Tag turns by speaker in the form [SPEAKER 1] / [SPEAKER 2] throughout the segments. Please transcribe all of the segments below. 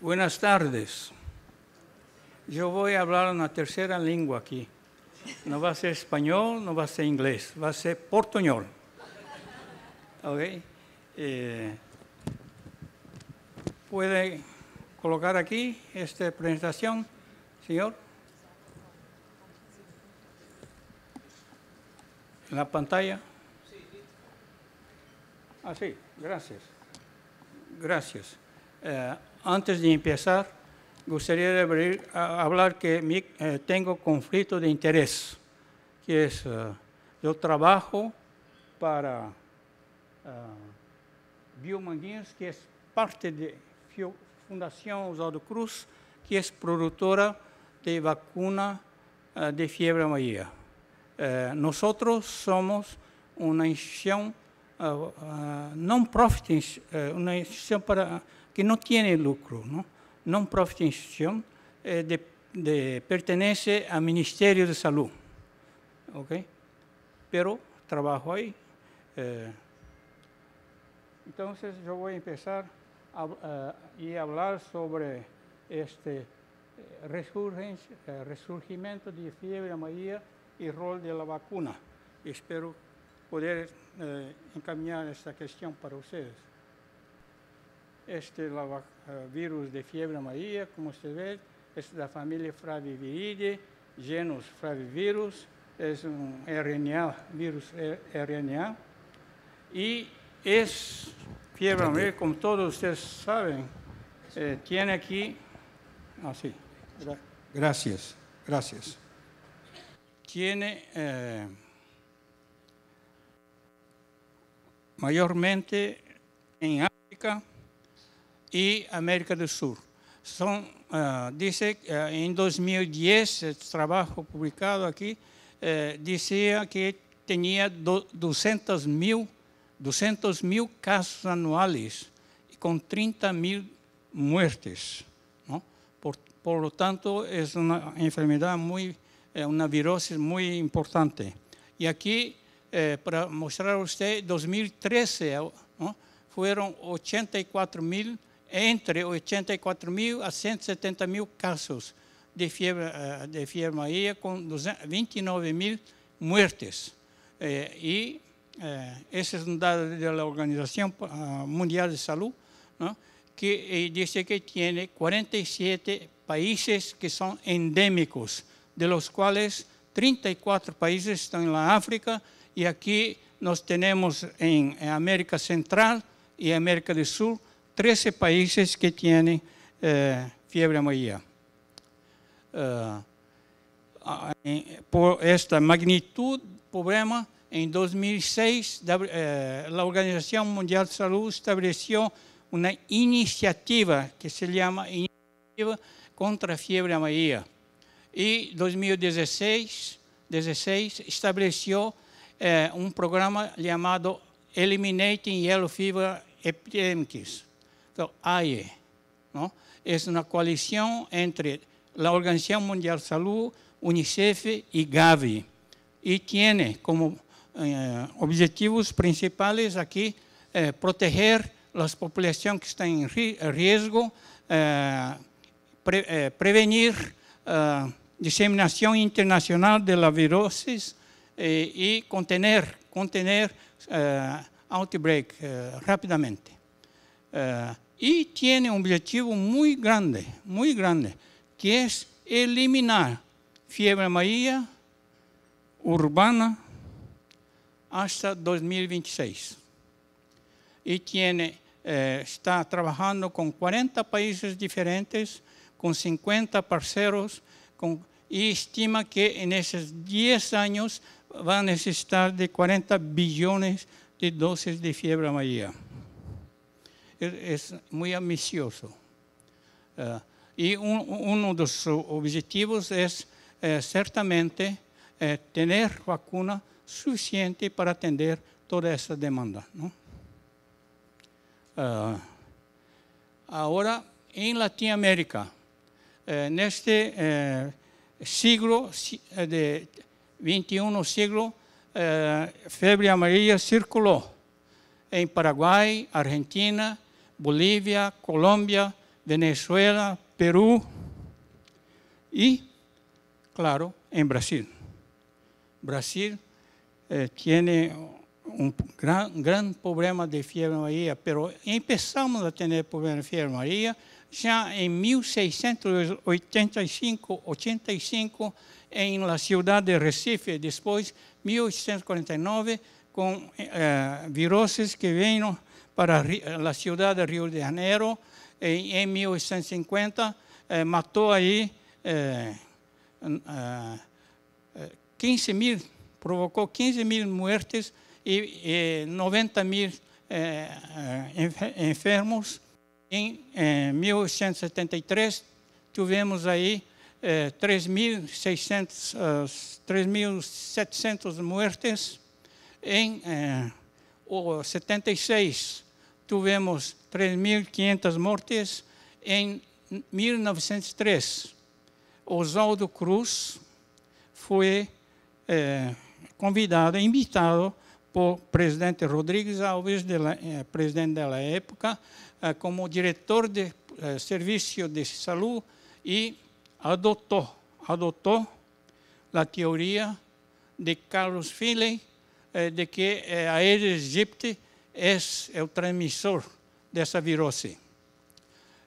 [SPEAKER 1] Buenas tardes. Yo voy a hablar una tercera lengua aquí. No va a ser español, no va a ser inglés, va a ser portuñol. Eh, ¿Puede colocar aquí esta presentación, señor? En la pantalla. Así, ah, gracias. Gracias. Eh, antes de empezar, gostaria de abrir, a, falar que tenho eh, de interesse, que é uh, yo para uh, eh, Biomanguinhos, que é parte da Fundação Oswaldo Cruz, que é produtora de vacuna uh, de fiebre amarela. Nós somos uma instituição uh, uh, profit uh, uma instituição para que no tiene lucro, ¿no? Non-profit institution, eh, pertenece al Ministerio de Salud, Pero trabajo ahí. Eh. Entonces yo voy a empezar a, eh, y hablar sobre este resurgimiento de fiebre amarilla y rol de la vacuna. Espero poder encaminar esta cuestión para ustedes este el eh, virus de fiebre amarilla, como usted ve, es de la familia Flaviviridae, genus Flavivirus, es un RNA, virus RNA, y es fiebre amarilla, como todos ustedes saben, eh, tiene aquí, ah, gracias, gracias. Tiene eh, mayormente en África, e América do Sul. São, uh, disse, uh, em 2010, esse trabalho publicado aqui, uh, dizia que tinha 200 mil, 200 mil casos anuais, com 30 mil mortes. Não? Por, tanto, é uma enfermidade muito, é uma virose muito importante. E aqui, eh, para mostrar a você, 2013 não? foram 84 mil entre 84 mil a 170 mil casos de febre, eh, de fiebre com 29 mil mortes. Eh, e eh, esse é um dado da Organização Mundial de Saúde, não? que diz que tem 47 países que são endêmicos, de los quais 34 países estão na África e aqui nós temos em América Central e América do Sul 13 países que têm eh, febre amarela. Uh, eh, por esta magnitude problema, em 2006, a Organização Mundial de Saúde estabeleceu uma iniciativa que se chama Iniciativa contra a Febre Amarela. E 2016 16, estabeleceu eh, um programa chamado Eliminating Yellow Fever Epidemics, AIE. não, é uma coalição entre a Organização Mundial de Saúde, UNICEF e Gavi. e tem como eh, objetivos principais aqui eh, proteger as populações que estão em risco, eh, pre, eh, prevenir eh, disseminação internacional da virose virosis e eh, contener, contener outbreak rapidamente. y tiene un objetivo muy grande, muy grande, que es eliminar fiebre amarilla urbana hasta 2026. Y tiene, eh, está trabajando con 40 países diferentes, con 50 parceros, y estima que en esos 10 años va a necesitar de 40 billones de dosis de fiebre amarilla es muy ambicioso. Eh, y uno de sus objetivos es eh, ciertamente, eh, tener vacuna suficiente para atender toda esta demanda. ahora, en Latinoamérica, en este siglo de 21 siglo, febre amarilla circuló en Paraguay, Argentina, Bolivia, Colombia, Venezuela, Perú y, claro, en Brasil. Brasil eh, tiene un gran, problema de fiebre amarilla, pero empezamos a tener problemas de fiebre amarilla ya en 1685-85 en la ciudad de Recife, después 1849 con eh, eh que vino para eh, a cidade de Rio de Janeiro em, 1850, eh, matou aí eh, 15 eh, eh, mil, provocou 15 mil mortes e, 90 mil enfermos. Em 1873, tivemos aí 3.700 mortes. Em 76 tivemos 3.500 mortes em 1903. Oswaldo Cruz foi eh, convidado, invitado por presidente Rodrigues Alves, la, eh, presidente da época, eh, como diretor de eh, serviço de saúde e adotou, adotou a teoria de Carlos Finley de que a ex-Egipte esse é o transmissor dessa virose.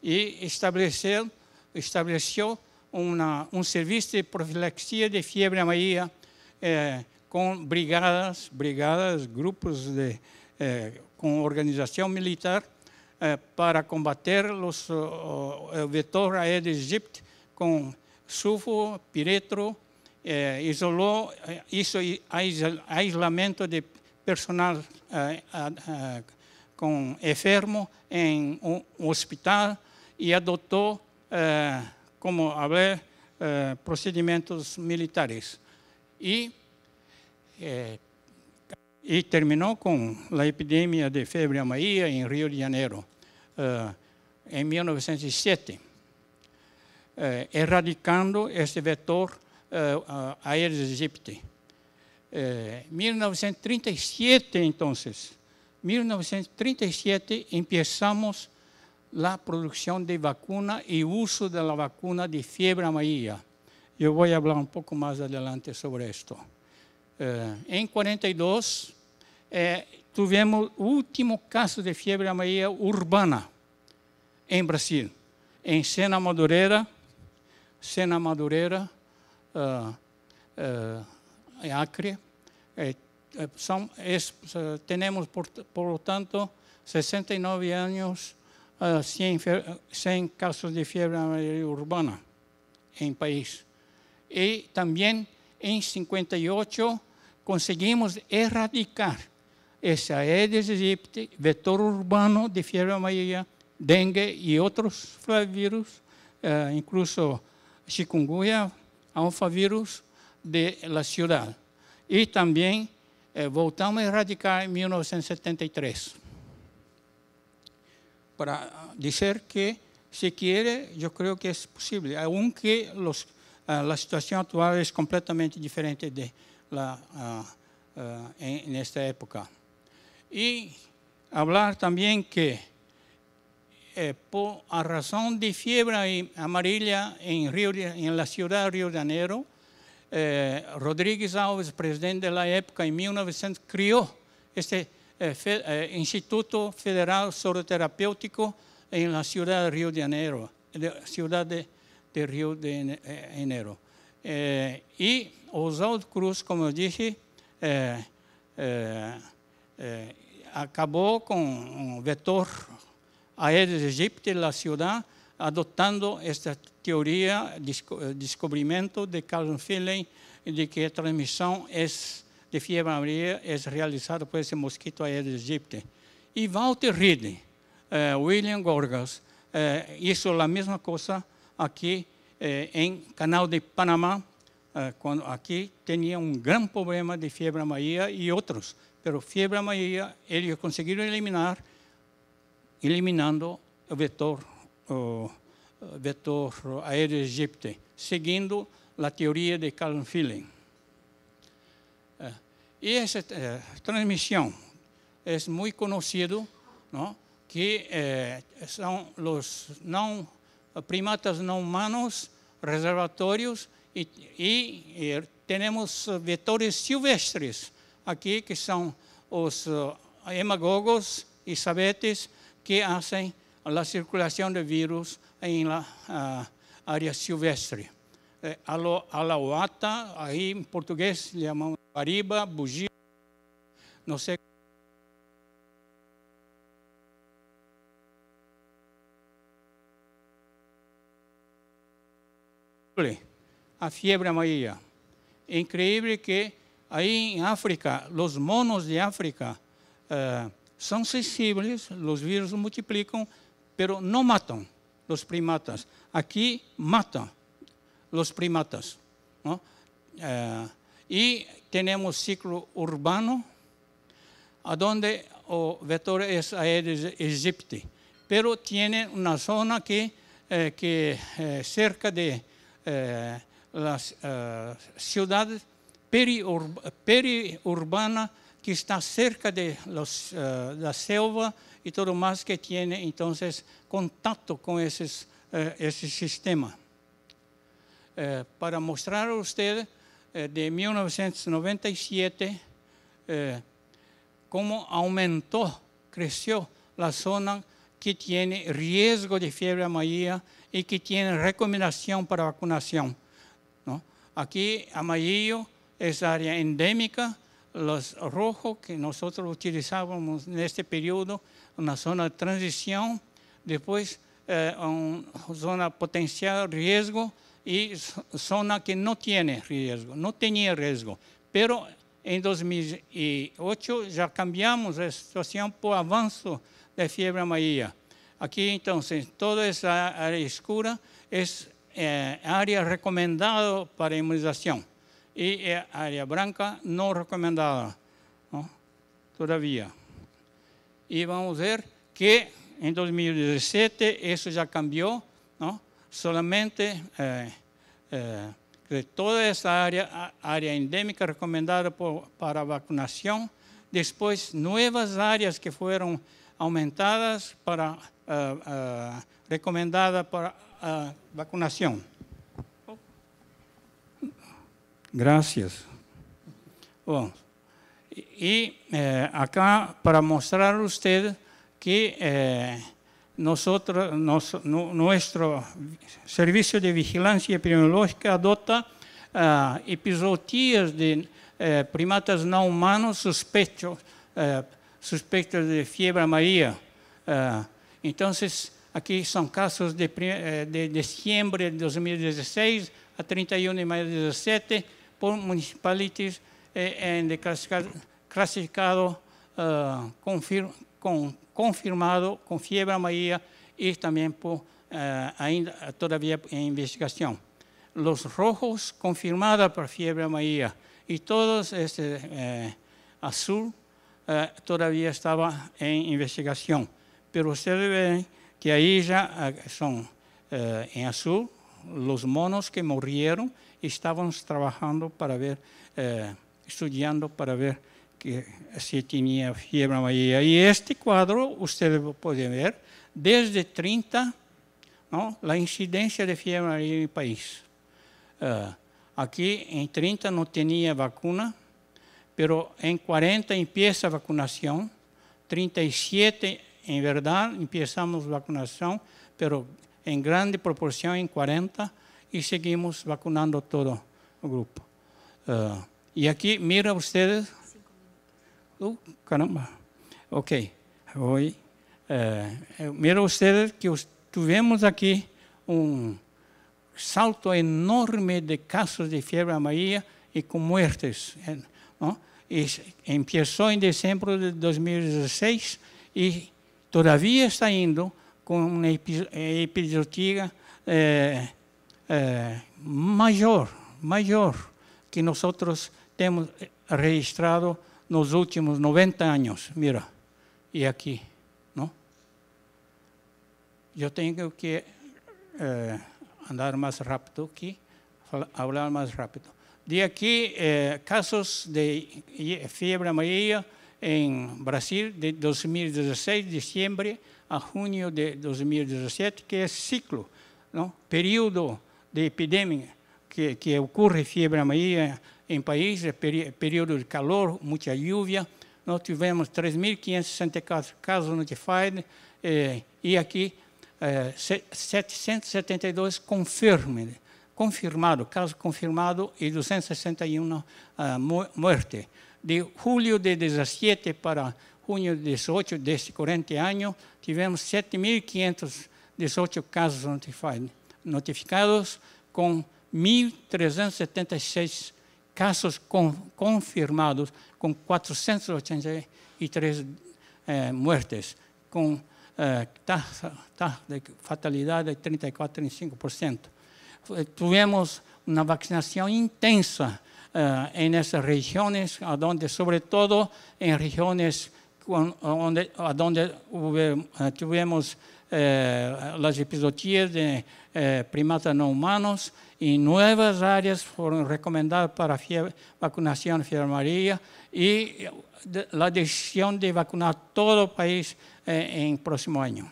[SPEAKER 1] E estabeleceu, estabeleceu uma, um serviço de profilaxia de febre amarela eh, com brigadas, brigadas, grupos de, eh, com organização militar eh, para combater os, o, o vetor Aedes aegypti com sulfo, piretro, isolou isso, isolamento de personal uh, uh, com enfermo em um hospital e adotou, eh, como haver, eh, procedimentos militares. E, e terminou com a epidemia de febre amarela em Rio de Janeiro, em 1907, erradicando este vetor uh, uh, Aedes aegypti. 1937 eh, entonces, 1937 empezamos la producción de vacuna y uso de la vacuna de fiebre amarilla. Yo voy a hablar un poco más adelante sobre esto. Eh, en 42 eh, tuvimos último caso de fiebre amarilla urbana en Brasil, en Sena Madureira, Sena Madureira, eh, eh eh, Acre. Eh, eh, son, tenemos, por, lo tanto, 69 años, 100, casos de fiebre urbana en país. Y también en 58 conseguimos erradicar ese Aedes aegypti, vector urbano de fiebre amarilla, dengue y otros virus, incluso chikungunya, alfavirus, de la ciudad. Y también eh, radical a erradicar en 1973. Para decir que si quiere, yo creo que es posible, aunque eh, la situación actual es completamente diferente de la, ah, ah, en, esta época. Y hablar también que eh, por a razón de fiebre amarilla en, en la ciudad de Río de Janeiro, Eh, Rodrigues Alves, presidente da época, em 1900, criou este eh, fe, eh, Instituto Federal Soroterapêutico em la ciudad de Rio de Janeiro, de, ciudad de, de Rio de Janeiro. e Oswaldo Cruz, como eu disse, acabou com um vetor aéreo de Egipto, da cidade, adotando esta teoria, eh, descobrimento de Carl Finlay de que a transmissão é, de febre amarela é realizada por esse mosquito aéreo egípcio. E Walter Reed, eh, William Gorgas, eh, isso é a mesma coisa aqui em Canal de Panamá, quando aqui tinha um grande problema de febre amarela e outros, mas febre amarela eles conseguiram eliminar, eliminando o vetor o vetor aéreo egípcio, seguindo a teoria de Calvin Feeling. Eh, e essa eh, transmissão é muito conhecido, não? que eh, são os não primatas não humanos reservatórios e, e, e temos vetores silvestres aqui que são os uh, hemagogos e sabetes que fazem a circulação de vírus em la uh, área silvestre. Eh, alauata, aí em português chamamos bariba, bugia, não sei a febre amarela É incrível que aí em África, os monos de África uh, eh, são sensíveis, os vírus multiplicam pero no matan los primatas. Aquí matan los primatas. Eh, y tenemos ciclo urbano, a donde el vector es Egipto, pero tiene una zona que, eh, que eh, cerca de las ciudades periurbana que está cerca de la selva y todo más que tiene entonces contacto con ese eh, sistema. Eh, para mostrar a usted eh, de 1997 cómo aumentó, creció la zona que tiene riesgo de fiebre amarilla y que tiene recomendación para vacunación. ¿no? Aquí amarillo es área endémica, los rojos que nosotros utilizábamos en este periodo, una zona de transición, después eh, una zona potencial riesgo y zona que no tiene riesgo, no tenía riesgo. Pero en 2008 ya cambiamos la situación por avance de fiebre amarilla. Aquí entonces toda esa área oscura es eh, área recomendada para inmunización y eh, área blanca no recomendada todavía. Y vamos a ver que en 2017 eso ya cambió, solamente eh, eh, de toda esa área, área endémica recomendada para vacunación, después nuevas áreas que fueron aumentadas para recomendada para vacunación. Gracias. Oh, y eh, acá para mostrar a usted que eh, nosotros, nuestro servicio de vigilancia epidemiológica adopta eh, episodios de primatas no humanos sospechosos, de fiebre amarilla. entonces, aquí son casos de diciembre de 2016, a 31 de mayo de 17 por municipalities eh, en clasificado eh, con, confirmado con fiebre amarilla y también por, eh, todavía en investigación. Los rojos confirmados por fiebre amarilla y todos este azul todavía estaba en investigación. Pero ustedes ven que ahí ya son en azul los monos que murieron estábamos trabajando para ver, eh, estudiando para ver que, si tenía fiebre amarilla. Y este cuadro, ustedes pueden ver, desde 30, ¿no? la incidencia de fiebre amarilla en el país. Eh, aquí en 30 no tenía vacuna, pero en 40 empieza vacunación, 37 en verdad empezamos vacunación, pero em grande proporção, em 40, e seguimos vacunando todo o grupo. Uh, eh, e aqui, mira vocês. Uh, caramba. Ok. Oi. Uh, eh, eh, mira vocês que tivemos aqui um salto enorme de casos de febre amarela e com mortes. Não? E começou em dezembro de 2016 e todavia está indo con una episodia eh, eh, mayor mayor que nosotros hemos eh, registrado los últimos 90 años. Mira, y aquí, ¿no? Yo tengo que andar más rápido aquí, hablar más rápido. De aquí, casos de fiebre amarilla, Em Brasil de 2016, dezembro a junho de 2017, que é ciclo, período de epidemia que, que ocurre fiebre amarilla en países, é período de calor, muita lluvia. Nós tivemos 3.564 casos notificados eh, e aqui eh, 772 confirmados, confirmado, caso confirmado e 261 uh, mortes de julho de 17 para junho de 18 deste corrente ano, tivemos 7.518 casos notificados, com 1.376 casos confirmados, com 483 eh, mortes, com eh, taxa, taxa de fatalidade de 34, 35%. Tivemos uma vacinação intensa Eh, en esas regiones, a donde, sobre todo en regiones donde, eh, tuvimos eh, las episodias de primatas no humanos y nuevas áreas fueron recomendadas para vacunación fiebre y la decisión de vacunar todo el país en el próximo año.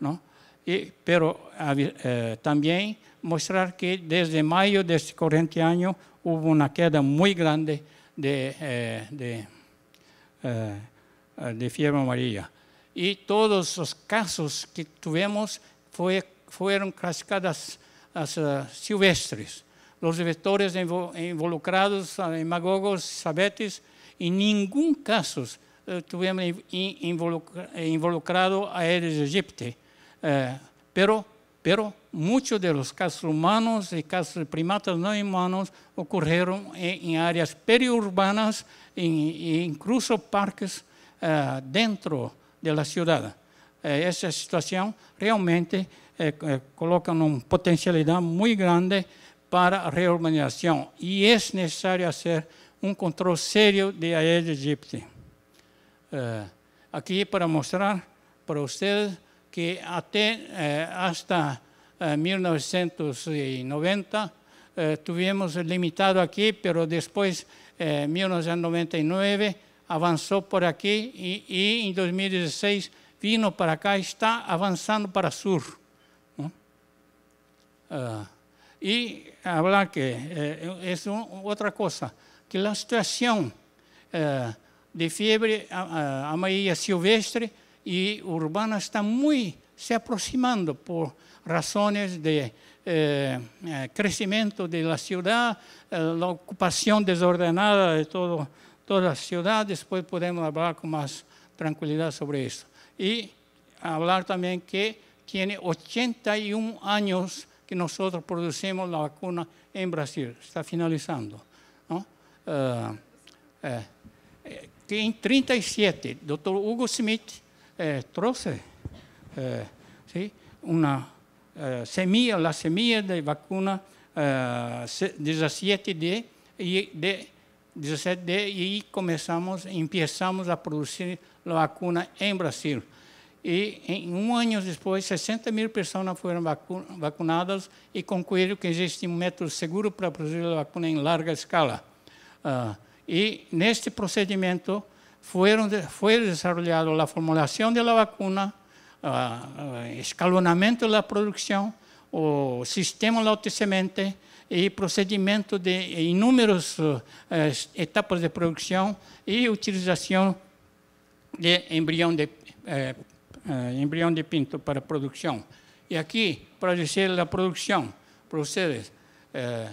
[SPEAKER 1] ¿no? e, pero eh, mostrar que desde mayo deste corrente ano, houve hubo queda muito grande de, eh, de, eh, de, fiebre amarela. e todos os casos que tuvimos foi, foram classificados as, eh, silvestres. Os vetores involucrados, eh, magogos, sabetes, em nenhum caso eh, tivemos involucrado a eles egípcios. Eh, pero, pero muchos de los casos humanos y casos de primatas no humanos ocurrieron en, áreas periurbanas e incluso parques eh, dentro de la ciudad. Eh, esa situación realmente coloca una potencialidad muy grande para reurbanización y es necesario hacer un control serio de Aedes aegypti. Aquí para mostrar para ustedes... que até eh, hasta eh, 1990 eh, tuvimos limitado aqui, pero depois, em 1999, avançou por aqui e, e em 2016 vino para cá, está avançando para sul. Uh, eh, e falar que é eh, outra coisa, que eh, a situação de febre a, silvestre y urbana está muy se aproximando por razones de eh, eh, crecimiento de la ciudad, eh, la ocupación desordenada de todo, toda la ciudad. Después podemos hablar con más tranquilidad sobre eso. Y hablar también que tiene 81 años que nosotros producimos la vacuna en Brasil. Está finalizando. ¿no? Eh, que en 37, doctor Hugo Smith, eh, trouxe eh, sim, uma eh, semia, a semia da vacuna eh, 17D e de 17D e começamos, começamos a produzir a vacuna em Brasil. E em um ano depois, 60 mil pessoas foram vacunadas e concluíram que existe um método seguro para produzir a vacuna em larga escala. Ah, e neste procedimento, fue desarrollado la formulación de la vacuna, ah, ah, escalonamiento de la producción, o sistema autocementa y procedimiento de e inúmeras ah, etapas de producción y utilización de embrión de, eh, eh, de pinto para producción. Y aquí, para decir la producción, procede eh,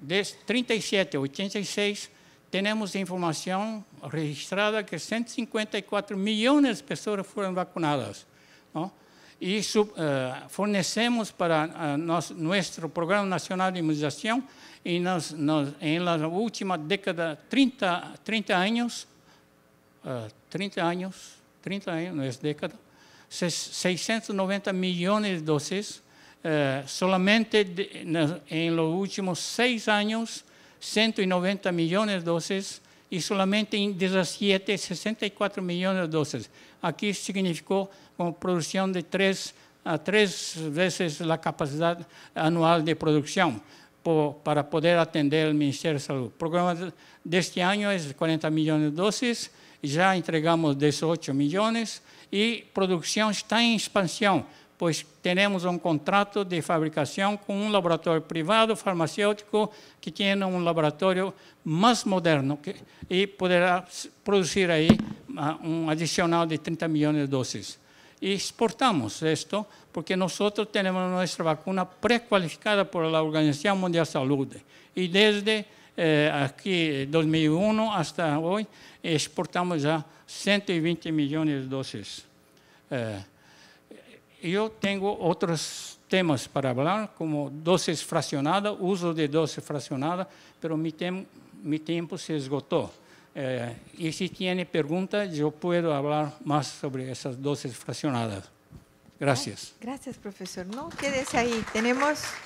[SPEAKER 1] 1937 eh, de 37 a 86 Temos informação registrada que 154 milhões de pessoas foram vacunadas. Não? E sub, uh, fornecemos para uh, eh, nós, nosso Programa Nacional de Imunização, e nós, nós, em na última década, 30, 30 anos, uh, 30 anos, 30 anos, não é década, 690 milhões de doses, eh, somente em os últimos seis anos, 190 milhões de doses e somente em 17, 64 milhões de doses. Aqui significou uma produção de três, a três vezes a capacidade anual de produção por, para poder atender o Ministério da Saúde. O programa deste ano é de 40 milhões de doses, já entregamos 18 milhões e produção está em expansão pois temos um contrato de fabricação com um laboratório privado farmacêutico que tem um laboratório mais moderno que, e poderá produzir aí ah, um adicional de 30 milhões de doses. E exportamos isto porque nós temos nossa vacuna pré-qualificada por a Organização Mundial de Saúde. E desde eh, aqui 2001 até hoje, exportamos já 120 milhões de doses. Eh, yo tengo otros temas para hablar, como dosis fraccionada, uso de dosis fraccionada, pero mi, mi tiempo se esgotó. Eh, y si tiene preguntas, yo puedo hablar más sobre esas dosis fraccionadas. Gracias. Gracias, profesor. No, quedes ahí. Tenemos